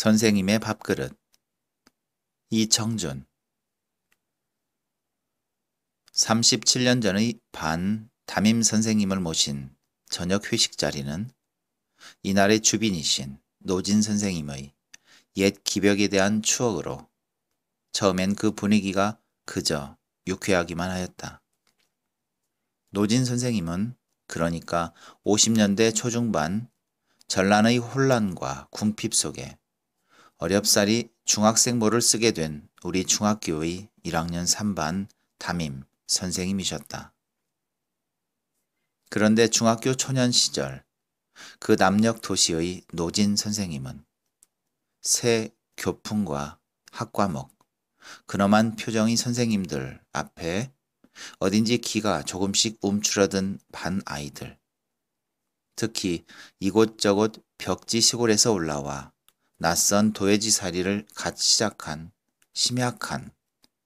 선생님의 밥그릇 이청준 37년 전의 반 담임 선생님을 모신 저녁 회식 자리는 이날의 주빈이신 노진 선생님의 옛 기벽에 대한 추억으로 처음엔 그 분위기가 그저 유쾌하기만 하였다. 노진 선생님은 그러니까 50년대 초중반 전란의 혼란과 궁핍 속에 어렵사리 중학생모를 쓰게 된 우리 중학교의 1학년 3반 담임 선생님이셨다. 그런데 중학교 초년 시절 그 남녘 도시의 노진 선생님은 새교풍과 학과목, 그놈한 표정이 선생님들 앞에 어딘지 기가 조금씩 움츠러든 반 아이들, 특히 이곳저곳 벽지 시골에서 올라와 낯선 도회지살이를 갓 시작한 심약한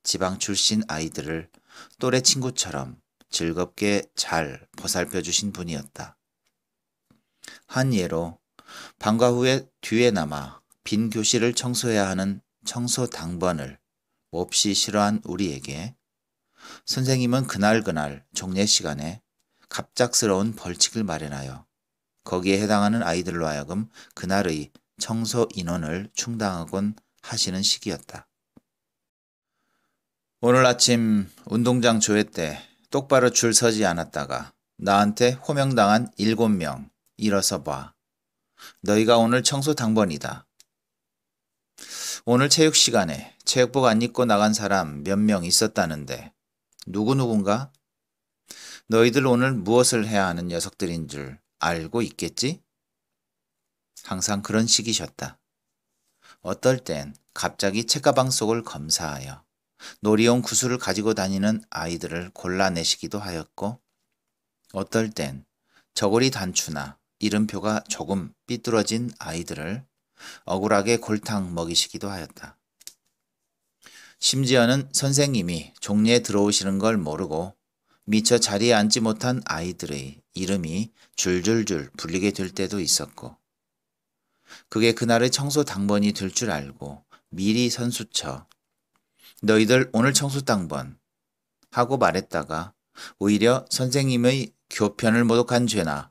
지방 출신 아이들을 또래 친구처럼 즐겁게 잘 보살펴 주신 분이었다. 한 예로 방과 후에 뒤에 남아 빈 교실을 청소해야 하는 청소 당번을 몹시 싫어한 우리에게 선생님은 그날그날 종례 시간에 갑작스러운 벌칙을 마련하여 거기에 해당하는 아이들로 하여금 그날의 청소 인원을 충당하곤 하시는 시기였다. 오늘 아침 운동장 조회 때 똑바로 줄 서지 않았다가 나한테 호명당한 일곱 명 일어서 봐. 너희가 오늘 청소 당번이다. 오늘 체육 시간에 체육복 안 입고 나간 사람 몇 명 있었다는데 누구누군가? 너희들 오늘 무엇을 해야 하는 녀석들인 줄 알고 있겠지? 항상 그런 식이셨다. 어떨 땐 갑자기 책가방 속을 검사하여 놀이용 구슬을 가지고 다니는 아이들을 골라내시기도 하였고 어떨 땐 저고리 단추나 이름표가 조금 삐뚤어진 아이들을 억울하게 골탕 먹이시기도 하였다. 심지어는 선생님이 종례에 들어오시는 걸 모르고 미처 자리에 앉지 못한 아이들의 이름이 줄줄줄 불리게 될 때도 있었고 그게 그날의 청소 당번이 될 줄 알고 미리 선수쳐 너희들 오늘 청소 당번 하고 말했다가 오히려 선생님의 교편을 모독한 죄나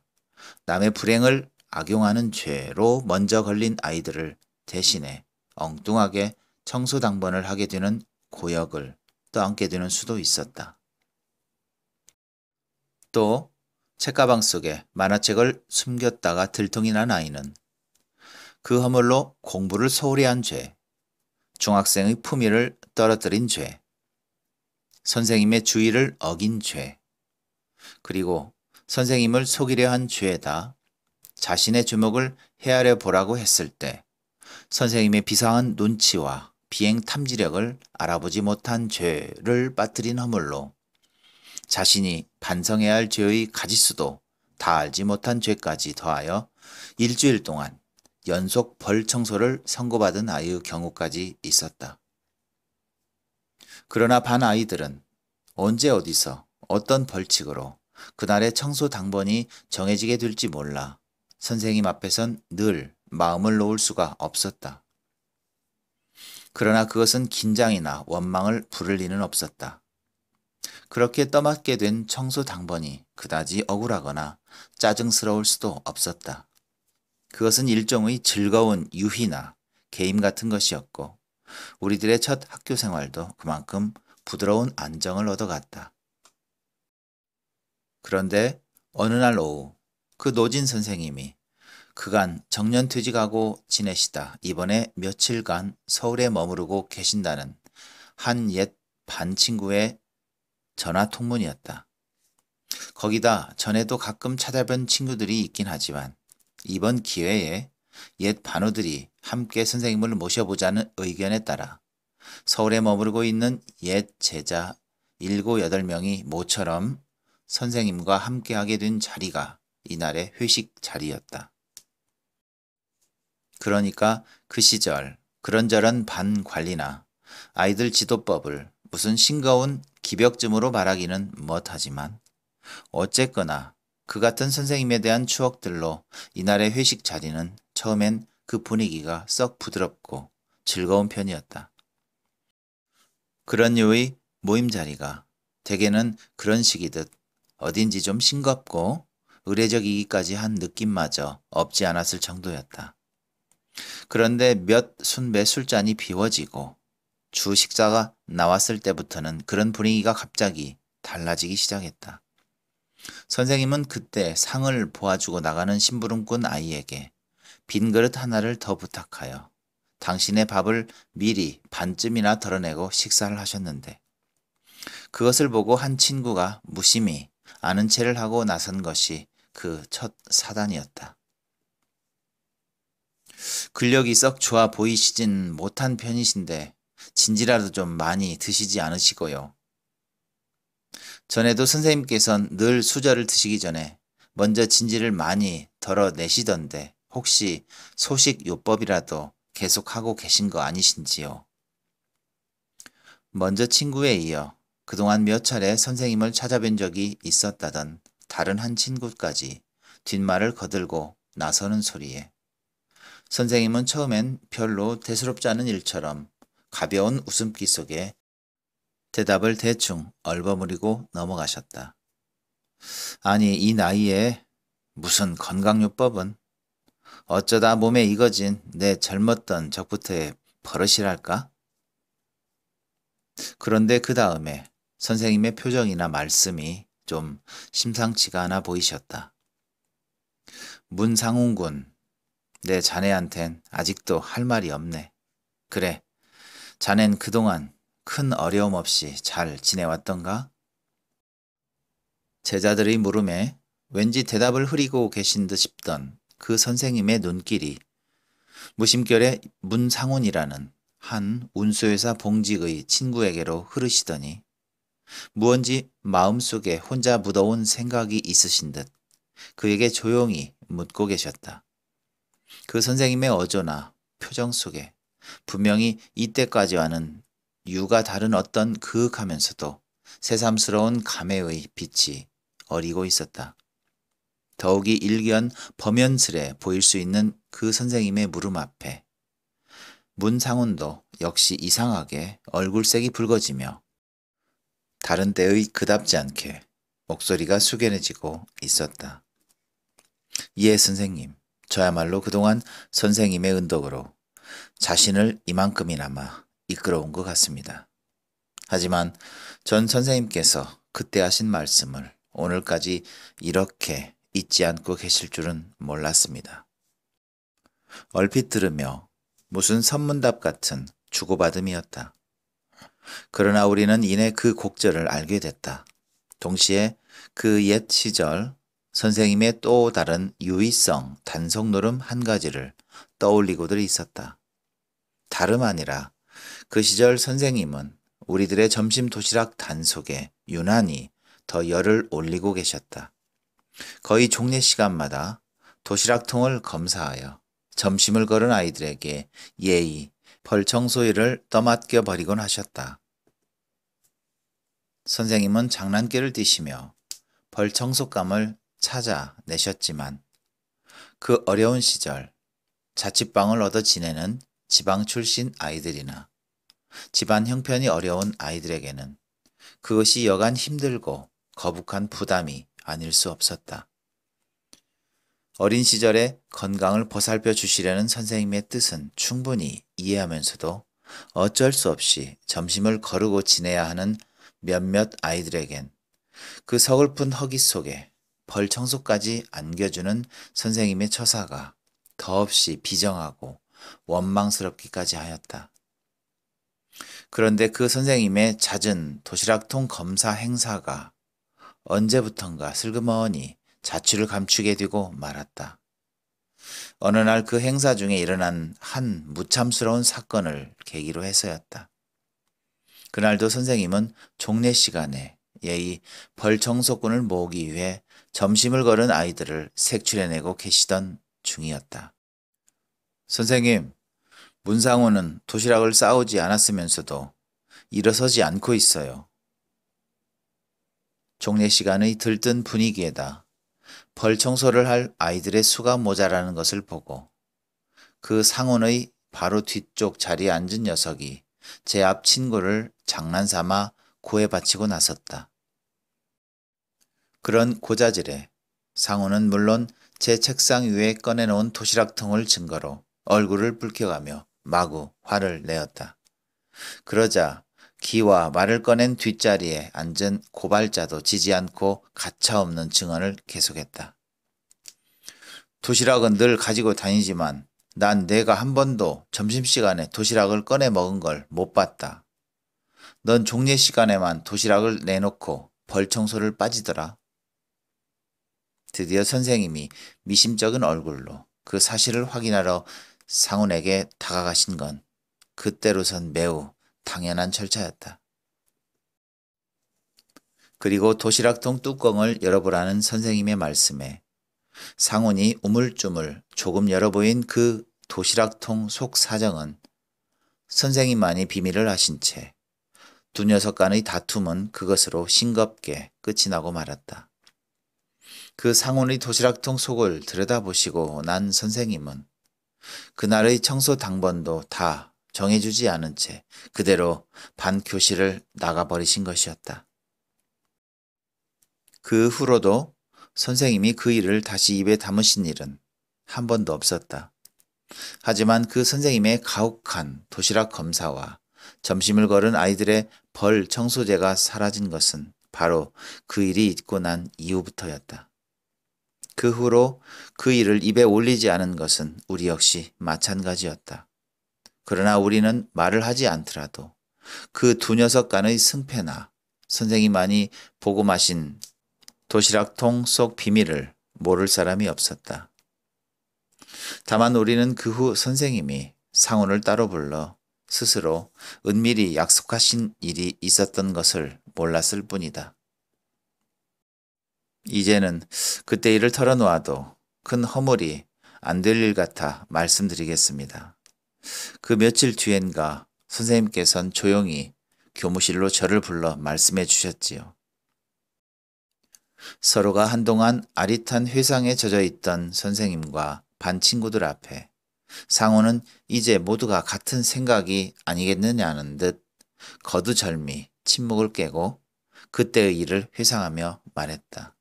남의 불행을 악용하는 죄로 먼저 걸린 아이들을 대신해 엉뚱하게 청소 당번을 하게 되는 고역을 떠안게 되는 수도 있었다. 또 책가방 속에 만화책을 숨겼다가 들통이 난 아이는 그허물로 공부를 소홀히 한 죄, 중학생의 품위를 떨어뜨린 죄, 선생님의 주의를 어긴 죄, 그리고 선생님을 속이려 한 죄다 에 자신의 주목을 헤아려 보라고 했을 때 선생님의 비상한 눈치와 비행 탐지력을 알아보지 못한 죄를 빠뜨린 허물로 자신이 반성해야 할 죄의 가지수도 다 알지 못한 죄까지 더하여 일주일 동안 연속 벌 청소를 선고받은 아이의 경우까지 있었다. 그러나 반 아이들은 언제 어디서 어떤 벌칙으로 그날의 청소 당번이 정해지게 될지 몰라 선생님 앞에선 늘 마음을 놓을 수가 없었다. 그러나 그것은 긴장이나 원망을 부를 리는 없었다. 그렇게 떠맡게 된 청소 당번이 그다지 억울하거나 짜증스러울 수도 없었다. 그것은 일종의 즐거운 유희나 게임 같은 것이었고 우리들의 첫 학교 생활도 그만큼 부드러운 안정을 얻어갔다. 그런데 어느 날 오후 그 노진 선생님이 그간 정년퇴직하고 지내시다 이번에 며칠간 서울에 머무르고 계신다는 한 옛 반친구의 전화 통문이었다. 거기다 전에도 가끔 찾아뵌 친구들이 있긴 하지만 이번 기회에 옛 반우들이 함께 선생님을 모셔보자는 의견에 따라 서울에 머무르고 있는 옛 제자 7, 8명이 모처럼 선생님과 함께하게 된 자리가 이날의 회식 자리였다. 그러니까 그 시절 그런저런 반 관리나 아이들 지도법을 무슨 싱거운 기벽쯤으로 말하기는 못하지만 어쨌거나 그 같은 선생님에 대한 추억들로 이날의 회식 자리는 처음엔 그 분위기가 썩 부드럽고 즐거운 편이었다. 그런 요의 모임 자리가 대개는 그런 식이듯 어딘지 좀 싱겁고 의례적이기까지 한 느낌마저 없지 않았을 정도였다. 그런데 몇 순매 술잔이 비워지고 주 식사가 나왔을 때부터는 그런 분위기가 갑자기 달라지기 시작했다. 선생님은 그때 상을 보아주고 나가는 심부름꾼 아이에게 빈 그릇 하나를 더 부탁하여 당신의 밥을 미리 반쯤이나 덜어내고 식사를 하셨는데 그것을 보고 한 친구가 무심히 아는 체를 하고 나선 것이 그 첫 사단이었다. 근력이 썩 좋아 보이시진 못한 편이신데 진지라도 좀 많이 드시지 않으시고요. 전에도 선생님께선 늘 수저를 드시기 전에 먼저 진지를 많이 덜어내시던데 혹시 소식 요법이라도 계속하고 계신 거 아니신지요? 먼저 친구에 이어 그동안 몇 차례 선생님을 찾아뵌 적이 있었다던 다른 한 친구까지 뒷말을 거들고 나서는 소리에 선생님은 처음엔 별로 대수롭지 않은 일처럼 가벼운 웃음기 속에 대답을 대충 얼버무리고 넘어가셨다. 아니 이 나이에 무슨 건강요법은 어쩌다 몸에 익어진 내 젊었던 적부터의 버릇이랄까? 그런데 그 다음에 선생님의 표정이나 말씀이 좀 심상치가 않아 보이셨다. 문상훈 군, 내 자네한텐 아직도 할 말이 없네. 그래, 자넨 그동안 큰 어려움 없이 잘 지내왔던가? 제자들의 물음에 왠지 대답을 흐리고 계신 듯 싶던 그 선생님의 눈길이 무심결에 문상훈이라는 한 운수회사 봉직의 친구에게로 흐르시더니 무언지 마음속에 혼자 묻어온 생각이 있으신 듯 그에게 조용히 묻고 계셨다. 그 선생님의 어조나 표정 속에 분명히 이때까지와는 유가 다른 어떤 그윽하면서도 새삼스러운 감회의 빛이 어리고 있었다. 더욱이 일견 범연스레 보일 수 있는 그 선생님의 무릎 앞에 문상훈도 역시 이상하게 얼굴색이 붉어지며 다른 때의 그답지 않게 목소리가 숙연해지고 있었다. 예, 선생님. 저야말로 그동안 선생님의 은덕으로 자신을 이만큼이나마 이끌어온 것 같습니다. 하지만 전 선생님께서 그때 하신 말씀을 오늘까지 이렇게 잊지 않고 계실 줄은 몰랐습니다. 얼핏 들으며 무슨 선문답 같은 주고받음이었다. 그러나 우리는 이내 그 곡절을 알게 됐다. 동시에 그 옛 시절 선생님의 또 다른 유의성 단속 노름 한 가지를 떠올리고들 있었다. 다름 아니라 그 시절 선생님은 우리들의 점심 도시락 단속에 유난히 더 열을 올리고 계셨다. 거의 종례 시간마다 도시락통을 검사하여 점심을 걸은 아이들에게 예의, 벌청소일을 떠맡겨 버리곤 하셨다. 선생님은 장난기를 띠시며 벌청소감을 찾아내셨지만 그 어려운 시절 자취방을 얻어 지내는 지방 출신 아이들이나 집안 형편이 어려운 아이들에게는 그것이 여간 힘들고 거북한 부담이 아닐 수 없었다. 어린 시절에 건강을 보살펴 주시려는 선생님의 뜻은 충분히 이해하면서도 어쩔 수 없이 점심을 거르고 지내야 하는 몇몇 아이들에겐 그 서글픈 허기 속에 벌 청소까지 안겨주는 선생님의 처사가 더없이 비정하고 원망스럽기까지 하였다. 그런데 그 선생님의 잦은 도시락통 검사 행사가 언제부턴가 슬그머니 자취를 감추게 되고 말았다. 어느 날 그 행사 중에 일어난 한 무참스러운 사건을 계기로 해서였다. 그날도 선생님은 종례 시간에 예의 벌청소꾼을 모으기 위해 점심을 걸은 아이들을 색출해내고 계시던 중이었다. 선생님, 문상호는 도시락을 싸오지 않았으면서도 일어서지 않고 있어요. 종례 시간의 들뜬 분위기에다 벌 청소를 할 아이들의 수가 모자라는 것을 보고 그 상온의 바로 뒤쪽 자리에 앉은 녀석이 제 앞 친구를 장난삼아 구에 바치고 나섰다. 그런 고자질에 상호는 물론 제 책상 위에 꺼내놓은 도시락통을 증거로 얼굴을 붉혀가며 마구 화를 내었다. 그러자 기와 말을 꺼낸 뒷자리에 앉은 고발자도 지지 않고 가차없는 증언을 계속했다. 도시락은 늘 가지고 다니지만 난 내가 한 번도 점심시간에 도시락을 꺼내 먹은 걸 못 봤다. 넌 종례 시간에만 도시락을 내놓고 벌 청소를 빠지더라. 드디어 선생님이 미심쩍은 얼굴로 그 사실을 확인하러 상훈에게 다가가신 건 그때로선 매우 당연한 절차였다. 그리고 도시락통 뚜껑을 열어보라는 선생님의 말씀에 상훈이 우물쭈물 조금 열어보인 그 도시락통 속 사정은 선생님만이 비밀을 아신 채 두 녀석 간의 다툼은 그것으로 싱겁게 끝이 나고 말았다. 그 상훈의 도시락통 속을 들여다보시고 난 선생님은 그날의 청소 당번도 다 정해주지 않은 채 그대로 반 교실을 나가버리신 것이었다. 그 후로도 선생님이 그 일을 다시 입에 담으신 일은 한 번도 없었다. 하지만 그 선생님의 가혹한 도시락 검사와 점심을 거른 아이들의 벌 청소제가 사라진 것은 바로 그 일이 있고 난 이후부터였다. 그 후로 그 일을 입에 올리지 않은 것은 우리 역시 마찬가지였다. 그러나 우리는 말을 하지 않더라도 그 두 녀석 간의 승패나 선생님만이 보고 마신 도시락통 속 비밀을 모를 사람이 없었다. 다만 우리는 그 후 선생님이 상훈을 따로 불러 스스로 은밀히 약속하신 일이 있었던 것을 몰랐을 뿐이다. 이제는 그때 일을 털어놓아도 큰 허물이 안 될 일 같아 말씀드리겠습니다. 그 며칠 뒤엔가 선생님께선 조용히 교무실로 저를 불러 말씀해 주셨지요. 서로가 한동안 아릿한 회상에 젖어 있던 선생님과 반 친구들 앞에 상호는 이제 모두가 같은 생각이 아니겠느냐는 듯 거두절미 침묵을 깨고 그때의 일을 회상하며 말했다.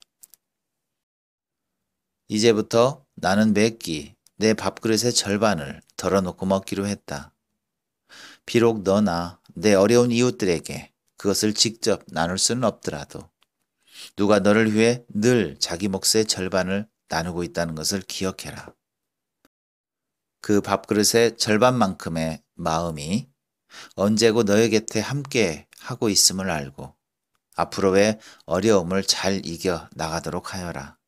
이제부터 나는 매끼 내 밥그릇의 절반을 덜어놓고 먹기로 했다. 비록 너나 내 어려운 이웃들에게 그것을 직접 나눌 수는 없더라도 누가 너를 위해 늘 자기 몫의 절반을 나누고 있다는 것을 기억해라. 그 밥그릇의 절반만큼의 마음이 언제고 너의 곁에 함께 하고 있음을 알고 앞으로의 어려움을 잘 이겨 나가도록 하여라.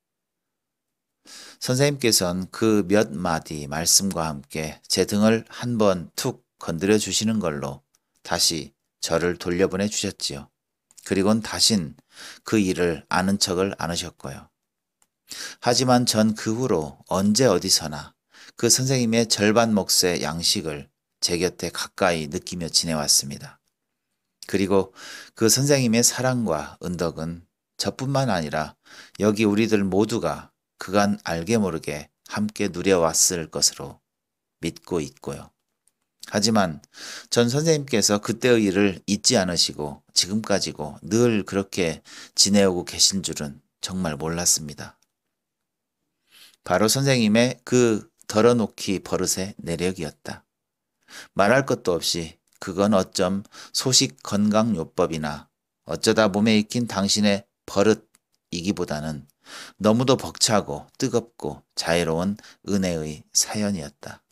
선생님께서는 그 몇 마디 말씀과 함께 제 등을 한 번 툭 건드려 주시는 걸로 다시 저를 돌려보내 주셨지요. 그리곤 다신 그 일을 아는 척을 안 하셨고요. 하지만 전 그 후로 언제 어디서나 그 선생님의 절반 몫의 양식을 제 곁에 가까이 느끼며 지내왔습니다. 그리고 그 선생님의 사랑과 은덕은 저뿐만 아니라 여기 우리들 모두가 그간 알게 모르게 함께 누려왔을 것으로 믿고 있고요. 하지만 전 선생님께서 그때의 일을 잊지 않으시고 지금까지고 늘 그렇게 지내오고 계신 줄은 정말 몰랐습니다. 바로 선생님의 그 덜어놓기 버릇의 내력이었다. 말할 것도 없이 그건 어쩜 소식 건강요법이나 어쩌다 몸에 익힌 당신의 버릇이기보다는 너무도 벅차고 뜨겁고 자애로운 은혜의 사연이었다.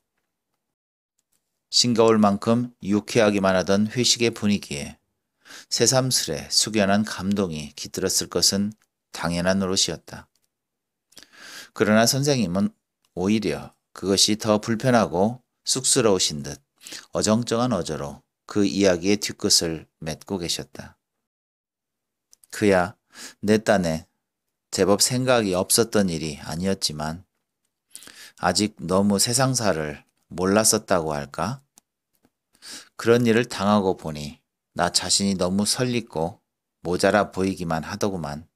싱거울 만큼 유쾌하기만 하던 회식의 분위기에 새삼스레 숙연한 감동이 깃들었을 것은 당연한 노릇이었다. 그러나 선생님은 오히려 그것이 더 불편하고 쑥스러우신 듯 어정쩡한 어조로 그 이야기의 뒤끝을 맺고 계셨다. 그야 내 딴에 제법 생각이 없었던 일이 아니었지만 아직 너무 세상사를 몰랐었다고 할까? 그런 일을 당하고 보니 나 자신이 너무 설립고 모자라 보이기만 하더구만.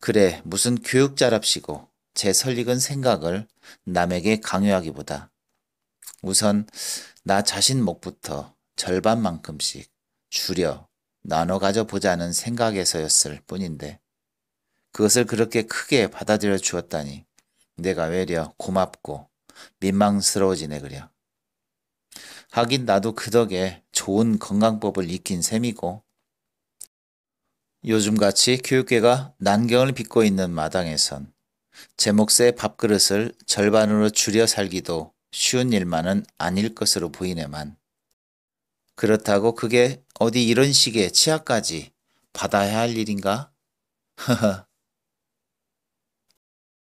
그래, 무슨 교육자랍시고 제 설익은 생각을 남에게 강요하기보다 우선 나 자신 목부터 절반만큼씩 줄여 나눠 가져보자는 생각에서였을 뿐인데 그것을 그렇게 크게 받아들여 주었다니 내가 외려 고맙고 민망스러워지네 그려. 하긴 나도 그 덕에 좋은 건강법을 익힌 셈이고 요즘같이 교육계가 난경을 빚고 있는 마당에선 제 몫의 밥그릇을 절반으로 줄여 살기도 쉬운 일만은 아닐 것으로 보이네만 그렇다고 그게 어디 이런 식의 치아까지 받아야 할 일인가? 허허